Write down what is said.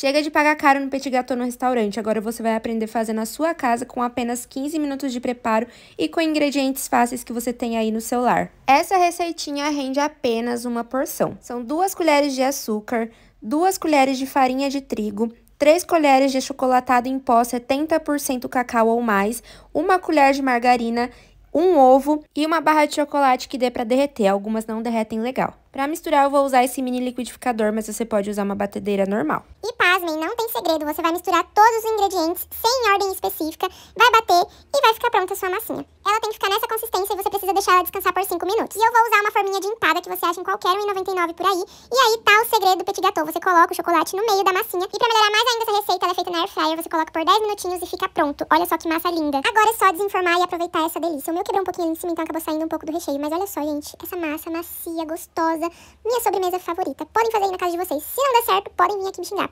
Chega de pagar caro no petit gâteau no restaurante, agora você vai aprender a fazer na sua casa com apenas 15 minutos de preparo e com ingredientes fáceis que você tem aí no seu lar. Essa receitinha rende apenas uma porção. São duas colheres de açúcar, duas colheres de farinha de trigo, 3 colheres de achocolatado em pó 70% cacau ou mais, 1 colher de margarina um ovo e uma barra de chocolate que dê para derreter, algumas não derretem legal. Para misturar eu vou usar esse mini liquidificador, mas você pode usar uma batedeira normal. E pasmem, não tem segredo, você vai misturar todos os ingredientes sem ordem específica, vai bater e vai ficar pronta a sua massinha. Ela tem que ficar nessa consistência e você precisa deixar ela descansar por 5 minutos. E eu vou usar uma forminha de empada que você acha em qualquer 1,99 por aí. E aí tá o segredo do petit gâteau. Você coloca o chocolate no meio da massinha. E pra melhorar mais ainda essa receita, ela é feita na air fryer. Você coloca por 10 minutinhos e fica pronto. Olha só que massa linda. Agora é só desenformar e aproveitar essa delícia. O meu quebrou um pouquinho ali em cima, então acabou saindo um pouco do recheio. Mas olha só, gente. Essa massa macia, gostosa. Minha sobremesa favorita. Podem fazer aí na casa de vocês. Se não der certo, podem vir aqui me xingar,